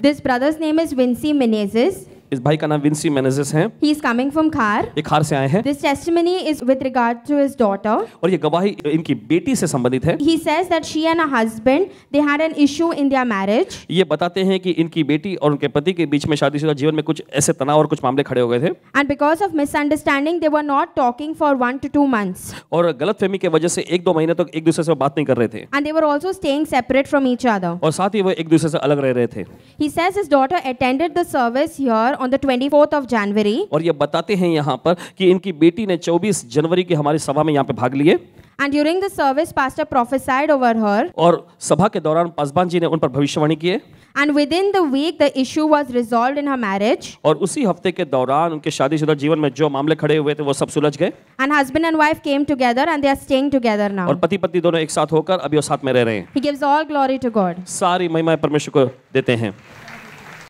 This brother's name is Vinci Menezes. इस भाई का नाम विंसी मेनेजेस है ही इज कमिंग फ्रॉम खार ये खार से आए हैं this testimony is with regard to his daughter और ये गवाही इनकी बेटी से संबंधित है he says that she and her husband they had an issue in their marriage ये बताते हैं कि इनकी बेटी और उनके पति के बीच में शादीशुदा जीवन में कुछ ऐसे तनाव और कुछ मामले खड़े हो गए थे and because of misunderstanding they were not talking for 1 to 2 months और गलतफहमी के वजह से एक दो महीने तक तो एक दूसरे से बात नहीं कर रहे थे and they were also staying separate from each other और साथ ही वो एक दूसरे से अलग रह रहे थे he says his daughter attended the service here on the twenty fourth of January और ये बताते हैं यहाँ पर कि इनकी बेटी ने 24 जनवरी की हमारी सभा में यहाँ पे भाग लिए And during the service, pastor prophesied over her. और सभा के दौरान पासबान जी ने उन पर भविष्यवाणी किए And within the week, the issue was resolved in her marriage. और उसी हफ्ते के दौरान उनके शादीशुदा जीवन में जो मामले खड़े हुए थे वो सब सुलझ गए And husband and wife came together and they are staying together now. और पति पत्नी दोनों एक साथ होकर अभी वो साथ में रह रहे हैं He gives all glory to God. सारी महिमा परमेश्वर को देते हैं